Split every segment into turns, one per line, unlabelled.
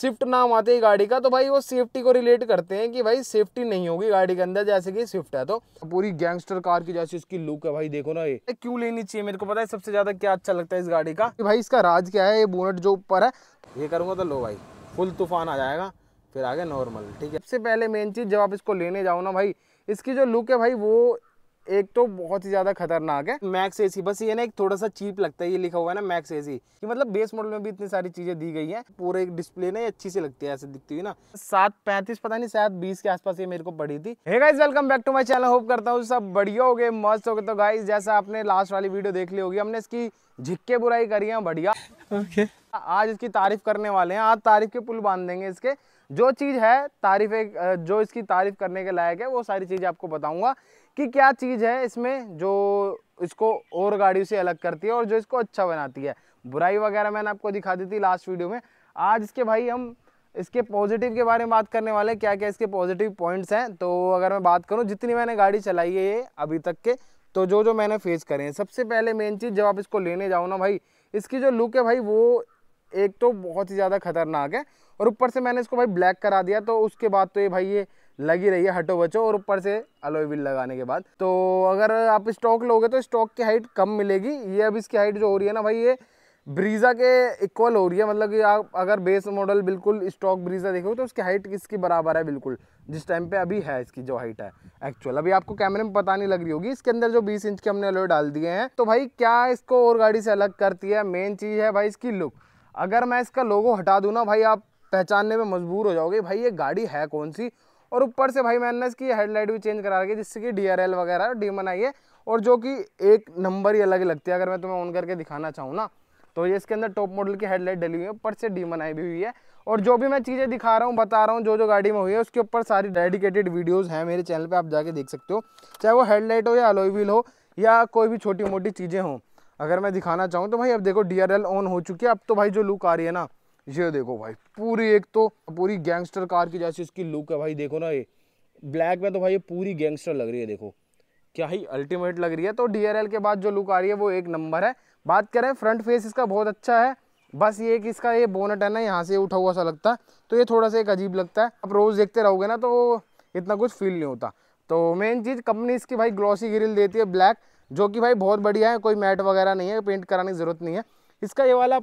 Swift नाम आते ही गाड़ी का तो भाई वो सेफ्टी को रिलेट करते हैं कि भाई सेफ्टी नहीं होगी गाड़ी के अंदर जैसे कि स्विफ्ट है तो पूरी गैंगस्टर कार की जैसी उसकी लुक है भाई देखो ना ये क्यों लेनी चाहिए मेरे को पता है सबसे ज्यादा क्या अच्छा लगता है इस गाड़ी का भाई इसका राज क्या है ये बोनट जो ऊपर है ये करूंगा तो लो भाई फुल तूफान आ जाएगा फिर आगे नॉर्मल ठीक है सबसे पहले मेन चीज़ जब आप इसको लेने जाओ ना भाई इसकी जो लुक है भाई वो एक तो बहुत ही ज़्यादा खतरनाक है मैक्स एसी बस ये ना एक थोड़ा सा चीप लगता है ये लिखा हुआ है ना मैक्स एसी कि मतलब बेस मॉडल में भी इतनी सारी चीज़ें दी गई हैं पूरे एक डिस्प्ले ना अच्छी सी लगती है ऐसे दिखती हुई ना सात पैंतीस पता नहीं शायद बीस के आसपास ये मेरे को पड़ी थी guys welcome back to my channel hope करता हूँ सब बढ़िया हो गए मस्त हो गए तो गाइज जैसा आपने लास्ट वाली वीडियो देख ली होगी हमने इसकी झिक्के बुराई करी है बढ़िया ओके आज इसकी तारीफ करने वाले हैं आज तारीफ के पुल बांध देंगे इसके जो चीज़ है तारीफ जो इसकी तारीफ करने के लायक है वो सारी चीज़ आपको बताऊंगा कि क्या चीज़ है इसमें जो इसको और गाड़ियों से अलग करती है और जो इसको अच्छा बनाती है बुराई वगैरह मैंने आपको दिखा दी थी लास्ट वीडियो में आज इसके भाई हम इसके पॉजिटिव के बारे में बात करने वाले क्या क्या इसके पॉजिटिव पॉइंट्स हैं तो अगर मैं बात करूं जितनी मैंने गाड़ी चलाई है ये अभी तक के तो जो जो मैंने फेस करे हैं सबसे पहले मेन चीज़ जब आप इसको लेने जाओ ना भाई इसकी जो लुक है भाई वो एक तो बहुत ही ज़्यादा खतरनाक है और ऊपर से मैंने इसको भाई ब्लैक करा दिया तो उसके बाद तो ये भाई ये लगी रही है हटो बचो और ऊपर से अलोई व्हील लगाने के बाद तो अगर आप स्टॉक लोगे तो स्टॉक की हाइट कम मिलेगी ये अब इसकी हाइट जो हो रही है ना भाई ये ब्रीज़ा के इक्वल हो रही है मतलब कि आप अगर बेस मॉडल बिल्कुल स्टॉक ब्रीज़ा देखोगे तो उसकी हाइट इसकी बराबर है बिल्कुल जिस टाइम पे अभी है इसकी जो हाइट है एक्चुअल अभी आपको कैमरे में पता नहीं लग रही होगी इसके अंदर जो 20 इंच के हमने अलोए डाल दिए हैं तो भाई क्या इसको और गाड़ी से अलग करती है मेन चीज़ है भाई इसकी लुक अगर मैं इसका लोगो हटा दूँ ना भाई आप पहचानने में मजबूर हो जाओगे भाई ये गाड़ी है कौन सी और ऊपर से भाई मैंने इसकी हेडलाइट भी चेंज करा रखी है जिससे कि डी वगैरह डीमन आई है और जो कि एक नंबर ही अलग लगती है अगर मैं तुम्हें ऑन करके दिखाना चाहूँ ना तो ये इसके अंदर टॉप मॉडल की हेडलाइट डली हुई है ऊपर से डीमन आई भी हुई है और जो भी मैं चीज़ें दिखा रहा हूँ बता रहा हूँ जो जो गाड़ी में हुई है उसके ऊपर सारी डेडिकेटेड वीडियोज़ हैं मेरे चैनल पर आप जाके देख सकते हो चाहे वो हेडलाइट हो या अलोईविल हो या कोई भी छोटी मोटी चीज़ें हों अगर मैं दिखाना चाहूँ तो भाई अब देखो डी ऑन हो चुकी है अब तो भाई जो लुक आ रही है ना ये देखो भाई पूरी एक तो पूरी गैंगस्टर कार की जैसी इसकी लुक है भाई देखो ना ये ब्लैक में तो भाई ये पूरी गैंगस्टर लग रही है देखो क्या ही अल्टीमेट लग रही है तो डी के बाद जो लुक आ रही है वो एक नंबर है बात करें फ्रंट फेस इसका बहुत अच्छा है बस ये कि इसका ये बोनट है ना यहाँ से उठा हुआ सा लगता है तो ये थोड़ा सा एक अजीब लगता है आप रोज़ देखते रहोगे ना तो इतना कुछ फील नहीं होता तो मेन चीज़ कंपनी इसकी भाई ग्लॉसी ग्रिल देती है ब्लैक जो कि भाई बहुत बढ़िया है कोई मैट वगैरह नहीं है पेंट कराने की ज़रूरत नहीं है इसका ये वाला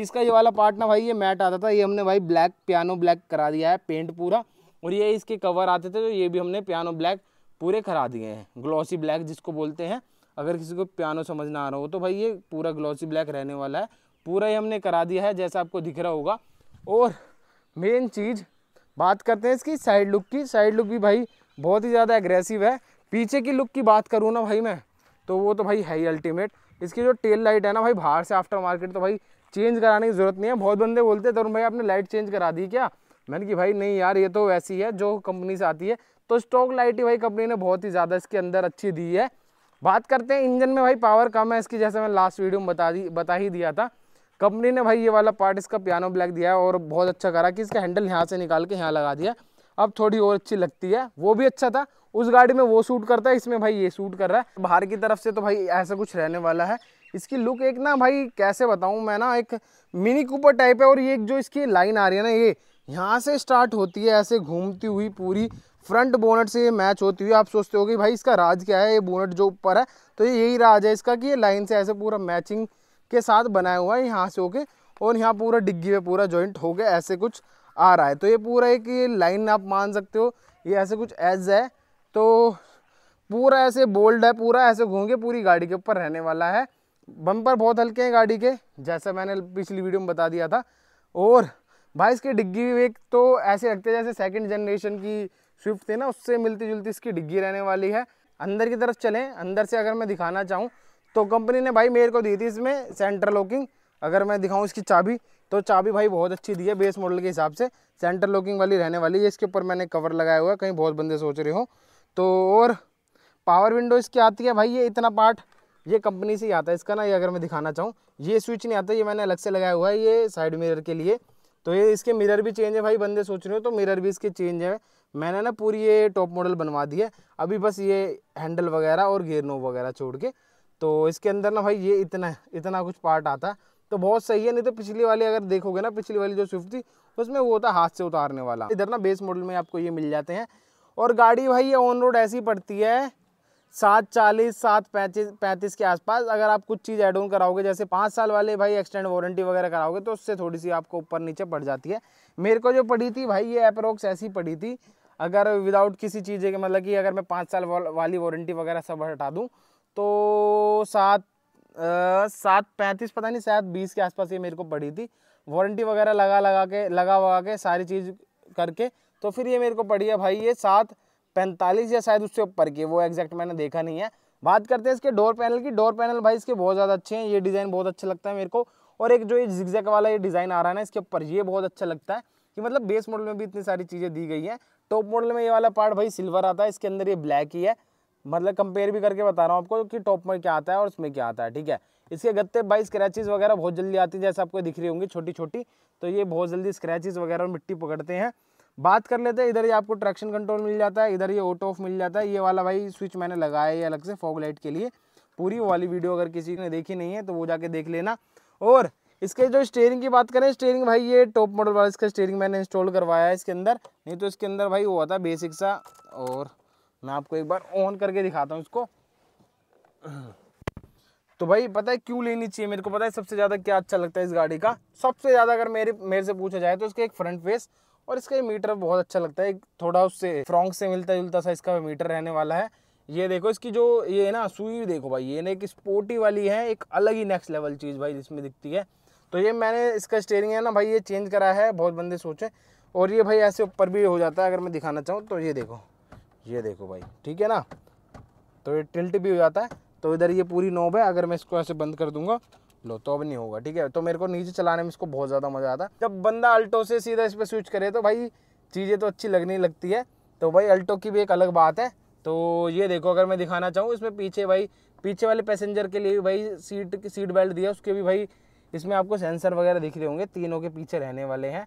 इसका ये वाला पार्ट ना भाई ये मैट आता था ये हमने भाई ब्लैक पियानो ब्लैक करा दिया है पेंट पूरा और ये इसके कवर आते थे तो ये भी हमने पियानो ब्लैक पूरे करा दिए हैं ग्लॉसी ब्लैक जिसको बोलते हैं अगर किसी को पियानो समझ ना आ रहा हो तो भाई ये पूरा ग्लॉसी ब्लैक रहने वाला है पूरा ही हमने करा दिया है जैसा आपको दिख रहा होगा और मेन चीज़ बात करते हैं इसकी साइड लुक की साइड लुक भी भाई बहुत ही ज़्यादा एग्रेसिव है पीछे की लुक की बात करूँ ना भाई मैं तो वो तो भाई है ही अल्टीमेट इसकी जो टेल लाइट है ना भाई बाहर से आफ्टर मार्केट तो भाई चेंज कराने की ज़रूरत नहीं है बहुत बंदे बोलते तरुण भाई आपने लाइट चेंज करा दी क्या मैंने कि भाई नहीं यार ये तो वैसी है जो कंपनी से आती है तो स्टॉक लाइट ही भाई कंपनी ने बहुत ही ज़्यादा इसके अंदर अच्छी दी है बात करते हैं इंजन में भाई पावर कम है इसकी जैसे मैं लास्ट वीडियो में बता दी बता ही दिया था कंपनी ने भाई ये वाला पार्ट इसका पियानो ब्लैक दिया है और बहुत अच्छा करा कि इसका हैंडल यहाँ से निकाल के यहाँ लगा दिया अब थोड़ी और अच्छी लगती है वो भी अच्छा था उस गाड़ी में वो सूट करता है इसमें भाई ये सूट कर रहा है बाहर की तरफ से तो भाई ऐसा कुछ रहने वाला है इसकी लुक एक ना भाई कैसे बताऊँ मैं ना एक मिनी कूपर टाइप है और ये जो इसकी लाइन आ रही है ना ये यहाँ से स्टार्ट होती है ऐसे घूमती हुई पूरी फ्रंट बोनट से ये मैच होती हुई आप सोचते हो कि भाई इसका राज क्या है ये बोनट जो ऊपर है तो ये यही राज है इसका कि ये लाइन से ऐसे पूरा मैचिंग के साथ बनाया हुआ है यहाँ से होके और यहाँ पूरा डिग्गी में पूरा जॉइंट हो गया ऐसे कुछ आ रहा है तो ये पूरा एक ये लाइन आप मान सकते हो ये ऐसे कुछ एज है तो पूरा ऐसे बोल्ड है पूरा ऐसे घूम के पूरी गाड़ी के ऊपर रहने वाला है बम्पर बहुत हल्के हैं गाड़ी के जैसा मैंने पिछली वीडियो में बता दिया था और भाई इसके डिग्गी एक तो ऐसे रखते जैसे सेकंड जनरेशन की स्विफ्ट थी ना उससे मिलती जुलती इसकी डिग्गी रहने वाली है अंदर की तरफ चलें अंदर से अगर मैं दिखाना चाहूँ तो कंपनी ने भाई मेरे को दी थी इसमें सेंटर लॉकिंग अगर मैं दिखाऊँ इसकी चाबी तो चाबी भाई बहुत अच्छी दी है बेस मॉडल के हिसाब से सेंटर लॉकिंग वाली रहने वाली है इसके ऊपर मैंने कवर लगाया हुआ है कहीं बहुत बंदे सोच रहे हो तो और पावर विंडो इसकी आती है भाई ये इतना पार्ट ये कंपनी से ही आता है इसका ना ये अगर मैं दिखाना चाहूँ ये स्विच नहीं आता ये मैंने अलग से लगाया हुआ है ये साइड मिरर के लिए तो ये इसके मिरर भी चेंज है भाई बंदे सोच रहे हो तो मिरर भी इसके चेंज है मैंने ना पूरी ये टॉप मॉडल बनवा दी है अभी बस ये हैंडल वगैरह और गेयर नो वगैरह छोड़ के तो इसके अंदर ना भाई ये इतना इतना कुछ पार्ट आता है तो बहुत सही है नहीं तो पिछली वाली अगर देखोगे ना पिछली वाली जो स्विफ्ट थी उसमें वो होता हाथ से उतारने वाला इधर ना बेस मॉडल में आपको ये मिल जाते हैं और गाड़ी भाई ये ऑन रोड ऐसी पड़ती है सात चालीस सात पैंतीस पैंतीस के आसपास अगर आप कुछ चीज़ ऐड ऑन कराओगे जैसे पाँच साल वाले भाई एक्सटेंड वारंटी वगैरह कराओगे तो उससे थोड़ी सी आपको ऊपर नीचे पड़ जाती है मेरे को जो पड़ी थी भाई ये अप्रोक्स ऐसी पड़ी थी अगर विदाउट किसी चीज़ के मतलब कि अगर मैं पाँच साल वाली वारंटी वगैरह सब हटा दूँ तो सात सात पैंतीस पता नहीं शायद बीस के आसपास ये मेरे को पड़ी थी वारंटी वगैरह लगा लगा के लगा वगा के सारी चीज़ करके तो फिर ये मेरे को पड़ी है भाई ये सात पैंतालीस या शायद उससे ऊपर की वो एग्जैक्ट मैंने देखा नहीं है बात करते हैं इसके डोर पैनल की डोर पैनल भाई इसके बहुत ज़्यादा अच्छे हैं ये डिज़ाइन बहुत अच्छा लगता है मेरे को और एक जो ये जिगजैक वाला ये डिज़ाइन आ रहा है ना इसके ऊपर ये बहुत अच्छा लगता है कि मतलब बेस मॉडल में भी इतनी सारी चीज़ें दी गई हैं टॉप मॉडल में ये वाला पार्ट भाई सिल्वर आता है इसके अंदर ये ब्लैक ही है मतलब कंपेयर भी करके बता रहा हूँ आपको कि टॉप में क्या आता है और उसमें क्या आता है ठीक है इसके गत्ते भाई स्क्रैचेज वगैरह बहुत जल्दी आती है जैसे आपको दिख रही होंगी छोटी छोटी तो ये बहुत जल्दी स्क्रैचेज वगैरह मिट्टी पकड़ते हैं बात कर लेते हैं इधर ही आपको ट्रैक्शन कंट्रोल मिल जाता है इधर ये ऑटो ऑफ मिल जाता है ये वाला भाई स्विच मैंने लगाया है अलग से फॉग लाइट के लिए पूरी वाली वीडियो अगर किसी ने देखी नहीं है तो वो जाके देख लेना और इसके जो स्टेयरिंग की बात करें स्टेयरिंग भाई ये टॉप मॉडल वाला इसका स्टेयरिंग मैंने इंस्टॉल करवाया है इसके अंदर नहीं तो इसके अंदर भाई वो था बेसिक सा और मैं आपको एक बार ऑन करके दिखाता हूँ इसको तो भाई पता है क्यों लेनी चाहिए मेरे को पता है सबसे ज़्यादा क्या अच्छा लगता है इस गाड़ी का सबसे ज़्यादा अगर मेरे मेरे से पूछा जाए तो इसके एक फ्रंट फेस और इसका ये मीटर बहुत अच्छा लगता है थोड़ा उससे फ्रॉन्ग से मिलता जुलता सा इसका मीटर रहने वाला है ये देखो इसकी जो ये ना सुई देखो भाई ये ना एक स्पोर्टी वाली है एक अलग ही नेक्स्ट लेवल चीज़ भाई जिसमें दिखती है तो ये मैंने इसका स्टेयरिंग है ना भाई ये चेंज करा है बहुत बंदे सोचें और ये भाई ऐसे ऊपर भी हो जाता है अगर मैं दिखाना चाहूँ तो ये देखो ये देखो भाई ठीक है ना तो ये टिल्ट भी हो जाता है तो इधर ये पूरी नोब है अगर मैं इसको ऐसे बंद कर दूंगा लो तो अब नहीं होगा ठीक है तो मेरे को नीचे चलाने में इसको बहुत ज़्यादा मज़ा आता जब बंदा अल्टो से सीधा इस पर स्विच करे तो भाई चीज़ें तो अच्छी लगने लगती है तो भाई अल्टो की भी एक अलग बात है तो ये देखो अगर मैं दिखाना चाहूँ इसमें पीछे भाई पीछे वाले पैसेंजर के लिए भी भाई सीट की सीट बेल्ट दिया उसके भी भाई इसमें आपको सेंसर वगैरह दिख रहे होंगे तीनों के पीछे रहने वाले हैं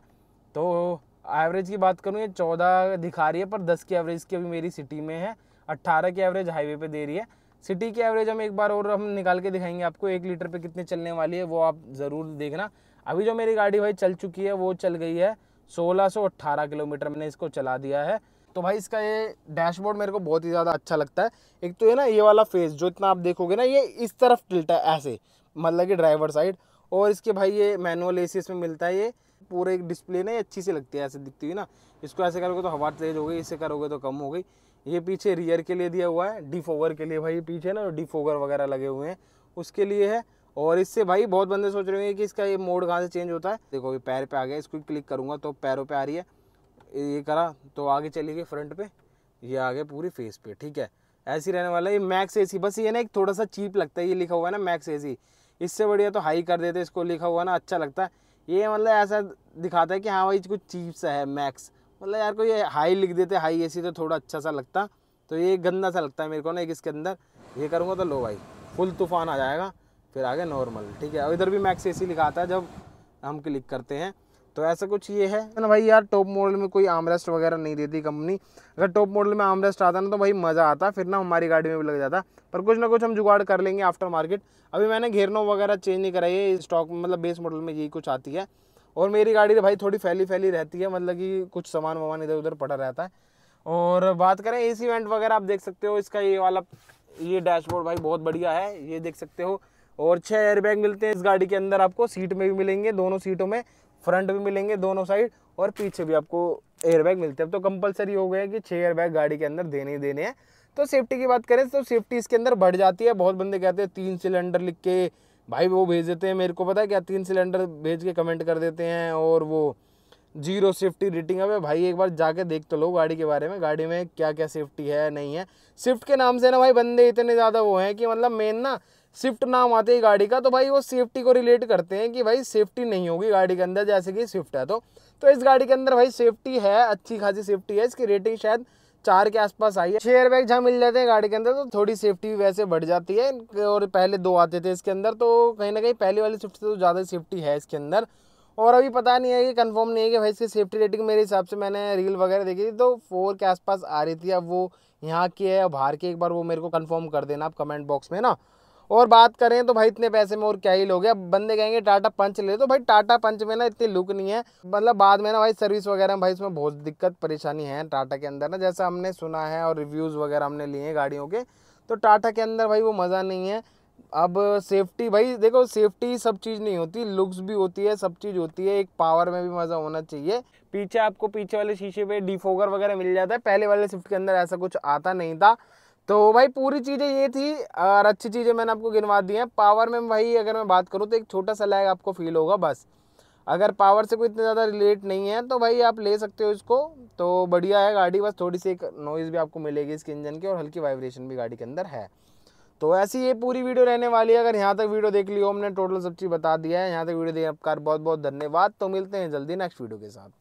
तो एवरेज की बात करूँ ये चौदह दिखा रही है पर दस की एवरेज की अभी मेरी सिटी में है अट्ठारह की एवरेज हाईवे पर दे रही है सिटी की एवरेज हम एक बार और हम निकाल के दिखाएंगे आपको एक लीटर पे कितने चलने वाली है वो आप ज़रूर देखना अभी जो मेरी गाड़ी भाई चल चुकी है वो चल गई है 1618 किलोमीटर मैंने इसको चला दिया है तो भाई इसका ये डैशबोर्ड मेरे को बहुत ही ज़्यादा अच्छा लगता है एक तो ये ना ये वाला फेस जो इतना आप देखोगे ना ये इस तरफ टिलता है ऐसे मतलब कि ड्राइवर साइड और इसके भाई ये मैनुअल ए इसमें मिलता है ये पूरे एक डिस्प्ले ना ये अच्छी सी लगती है ऐसे दिखती हुई ना इसको ऐसे करोगे तो हवा तेज़ हो गई इसे करोगे तो कम हो गई ये पीछे रियर के लिए दिया हुआ है डिफ ओवर के लिए भाई पीछे ना डिफ ओवर वगैरह लगे हुए हैं उसके लिए है और इससे भाई बहुत बंदे सोच रहे होंगे कि इसका ये मोड कहाँ से चेंज होता है देखो ये पैर पे आ गया इसको क्लिक करूँगा तो पैरों पे आ रही है ये करा तो आगे चली गई फ्रंट पे ये आ गया पूरी फेस पे ठीक है ऐसी रहने वाला है ये मैक्स ए बस ये ना एक थोड़ा सा चीप लगता है ये लिखा हुआ है ना मैक्स ए इससे बढ़िया तो हाई कर देते इसको लिखा हुआ ना अच्छा लगता है ये मतलब ऐसा दिखाता है कि हाँ भाई कुछ चीप सा है मैक्स मतलब यार कोई हाई लिख देते हाई एसी तो थोड़ा अच्छा सा लगता तो ये गंदा सा लगता है मेरे को ना एक इसके अंदर ये करूँगा तो लो भाई फुल तूफान आ जाएगा फिर आगे नॉर्मल ठीक है और इधर भी मैक्स एसी लिखा आता है जब हम क्लिक करते हैं तो ऐसा कुछ ये है ना भाई यार टॉप मॉडल में कोई आमरेस्ट वगैरह नहीं देती कंपनी अगर टॉप मॉडल में आमरेस्ट आता ना तो भाई मज़ा आता फिर ना हमारी गाड़ी में भी लग जाता पर कुछ ना कुछ हम जुगाड़ कर लेंगे आफ्टर मार्केट अभी मैंने घेरनों वगैरह चेंज नहीं कराई है स्टॉक मतलब बेस मॉडल में यही कुछ आती है और मेरी गाड़ी तो भाई थोड़ी फैली फैली रहती है मतलब कि कुछ सामान वामान इधर उधर पड़ा रहता है और बात करें एसी वेंट वगैरह आप देख सकते हो इसका ये वाला ये डैशबोर्ड भाई बहुत बढ़िया है ये देख सकते हो और छः एयरबैग मिलते हैं इस गाड़ी के अंदर आपको सीट में भी मिलेंगे दोनों सीटों में फ्रंट भी मिलेंगे दोनों साइड और पीछे भी आपको एयरबैग मिलते हैं तो कंपलसरी हो गया कि छः एयरबैग गाड़ी के अंदर देने ही देने हैं तो सेफ्टी की बात करें तो सेफ्टी इसके अंदर बढ़ जाती है बहुत बंदे कहते हैं तीन सिलेंडर लिख के भाई वो भेज देते हैं मेरे को पता है क्या तीन सिलेंडर भेज के कमेंट कर देते हैं और वो जीरो सेफ्टी रेटिंग है भाई एक बार जाके देख तो लो गाड़ी के बारे में गाड़ी में क्या क्या सेफ्टी है नहीं है स्विफ्ट के नाम से ना भाई बंदे इतने ज़्यादा वो हैं कि मतलब मेन ना स्विफ्ट नाम आते ही गाड़ी का तो भाई वो सेफ्टी को रिलेट करते हैं कि भाई सेफ्टी नहीं होगी गाड़ी के अंदर जैसे कि स्विफ्ट है तो तो इस गाड़ी के अंदर भाई सेफ्टी है अच्छी खासी सेफ्टी है इसकी रेटिंग शायद चार के आसपास आई है छह एयरबैग जहाँ मिल जाते हैं गाड़ी के अंदर तो थोड़ी सेफ्टी भी वैसे बढ़ जाती है और पहले दो आते थे इसके अंदर तो कहीं ना कहीं पहले वाली शिफ्ट से तो ज़्यादा सेफ्टी है इसके अंदर और अभी पता नहीं है कि कंफर्म नहीं है कि भाई इसकी सेफ्टी रेटिंग मेरे हिसाब से मैंने रील वगैरह देखी थी तो फोर के आसपास आ रही थी अब वो यहाँ की है बाहर की एक बार वो मेरे को कन्फर्म कर देना आप कमेंट बॉक्स में ना और बात करें तो भाई इतने पैसे में और क्या ही लोगे अब बंदे कहेंगे टाटा पंच ले तो भाई टाटा पंच में ना इतनी लुक नहीं है मतलब बाद में ना भाई सर्विस वगैरह भाई इसमें बहुत दिक्कत परेशानी है टाटा के अंदर ना जैसा हमने सुना है और रिव्यूज़ वगैरह हमने लिए हैं गाड़ियों के तो टाटा के अंदर भाई वो मज़ा नहीं है अब सेफ्टी भाई देखो सेफ्टी सब चीज़ नहीं होती लुक्स भी होती है सब चीज़ होती है एक पावर में भी मज़ा होना चाहिए पीछे आपको पीछे वाले शीशे पे डिफोगर वगैरह मिल जाता है पहले वाले स्विफ्ट के अंदर ऐसा कुछ आता नहीं था तो भाई पूरी चीज़ें ये थी और अच्छी चीज़ें मैंने आपको गिनवा दी हैं पावर में भाई अगर मैं बात करूँ तो एक छोटा सा लैग आपको फील होगा बस अगर पावर से कोई इतना ज़्यादा रिलेट नहीं है तो भाई आप ले सकते हो इसको तो बढ़िया है गाड़ी बस थोड़ी सी एक नॉइज़ भी आपको मिलेगी इसके इंजन की और हल्की वाइब्रेशन भी गाड़ी के अंदर है तो ऐसी ये पूरी वीडियो रहने वाली है अगर यहाँ तक वीडियो देख ली हो हमने टोटल सब चीज़ बता दिया है यहाँ तक वीडियो देखने आपका बहुत बहुत धन्यवाद तो मिलते हैं जल्दी नेक्स्ट वीडियो के साथ